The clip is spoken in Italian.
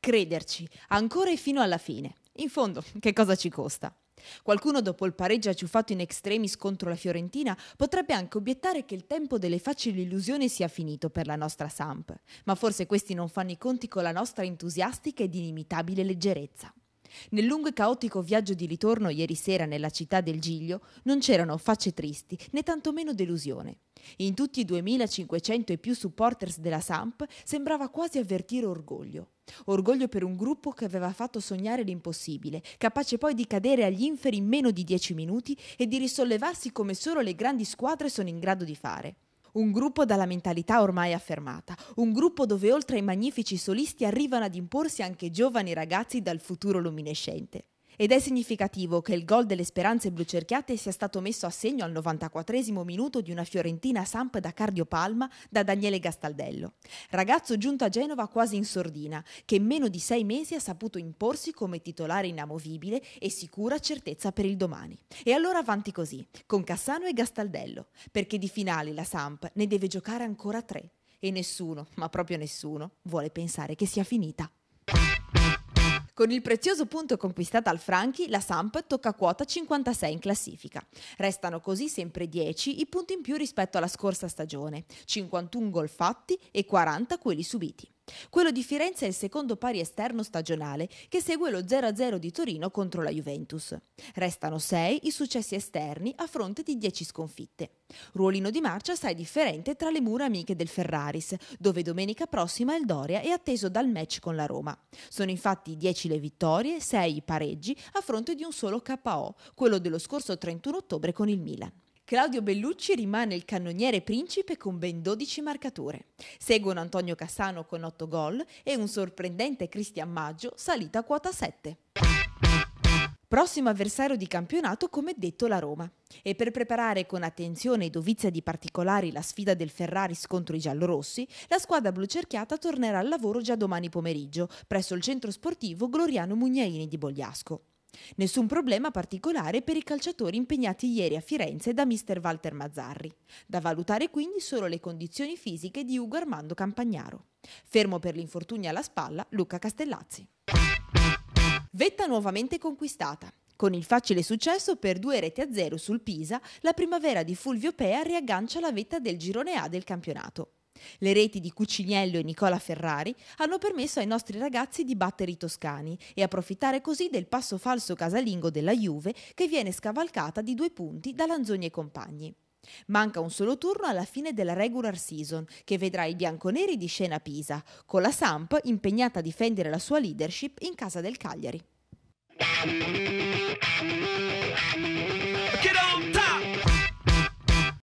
Crederci, ancora e fino alla fine. In fondo, che cosa ci costa? Qualcuno dopo il pareggio acciuffato in extremis contro la Fiorentina potrebbe anche obiettare che il tempo delle facili illusioni sia finito per la nostra Samp, ma forse questi non fanno i conti con la nostra entusiastica ed inimitabile leggerezza. Nel lungo e caotico viaggio di ritorno ieri sera nella città del Giglio non c'erano facce tristi né tantomeno delusione. In tutti i 2500 e più supporters della Samp sembrava quasi avvertire orgoglio. Orgoglio per un gruppo che aveva fatto sognare l'impossibile, capace poi di cadere agli inferi in meno di 10 minuti e di risollevarsi come solo le grandi squadre sono in grado di fare. Un gruppo dalla mentalità ormai affermata, un gruppo dove oltre ai magnifici solisti arrivano ad imporsi anche giovani ragazzi dal futuro luminescente. Ed è significativo che il gol delle speranze blucerchiate sia stato messo a segno al 94 minuto di una Fiorentina Samp da cardiopalma da Daniele Gastaldello, ragazzo giunto a Genova quasi in sordina, che in meno di sei mesi ha saputo imporsi come titolare inamovibile e sicura certezza per il domani. E allora avanti così, con Cassano e Gastaldello, perché di finale la Samp ne deve giocare ancora tre e nessuno, ma proprio nessuno, vuole pensare che sia finita. Con il prezioso punto conquistato al Franchi, la Samp tocca quota 56 in classifica. Restano così sempre 10 i punti in più rispetto alla scorsa stagione, 51 gol fatti e 40 quelli subiti. Quello di Firenze è il secondo pari esterno stagionale che segue lo 0-0 di Torino contro la Juventus. Restano 6 i successi esterni a fronte di 10 sconfitte. Ruolino di marcia assai differente tra le mura amiche del Ferraris, dove domenica prossima il Doria è atteso dal match con la Roma. Sono infatti 10 le vittorie, 6 i pareggi a fronte di un solo KO, quello dello scorso 31 ottobre con il Milan. Claudio Bellucci rimane il cannoniere principe con ben 12 marcature. Seguono Antonio Cassano con 8 gol e un sorprendente Cristian Maggio salita a quota 7. Prossimo avversario di campionato, come detto, la Roma. E per preparare con attenzione e dovizia di particolari la sfida del Ferraris contro i giallorossi, la squadra blucerchiata tornerà al lavoro già domani pomeriggio presso il centro sportivo Gloriano Mugnaini di Bogliasco. Nessun problema particolare per i calciatori impegnati ieri a Firenze da mister Walter Mazzarri. Da valutare quindi solo le condizioni fisiche di Ugo Armando Campagnaro. Fermo per l'infortunio alla spalla Luca Castellazzi. Vetta nuovamente conquistata. Con il facile successo per due reti a zero sul Pisa, la primavera di Fulvio Pea riaggancia la vetta del girone A del campionato. Le reti di Cuciniello e Nicola Ferrari hanno permesso ai nostri ragazzi di battere i toscani e approfittare così del passo falso casalingo della Juve che viene scavalcata di due punti da Lanzoni e compagni. Manca un solo turno alla fine della regular season, che vedrà i bianconeri di scena a Pisa, con la Samp impegnata a difendere la sua leadership in casa del Cagliari.